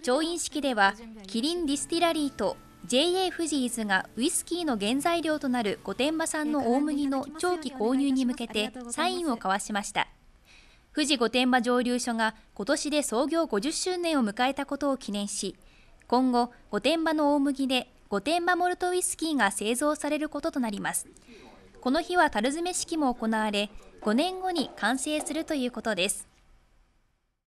調印式ではキリンディスティラリーと JA フジーズがウイスキーの原材料となる御殿場産の大麦の長期購入に向けてサインを交わしました富士御殿場蒸留所が今年で創業50周年を迎えたことを記念し今後御殿場の大麦で御殿場モルトウイスキーが製造されることとなりますこの日は樽詰め式も行われ5年後に完成するということです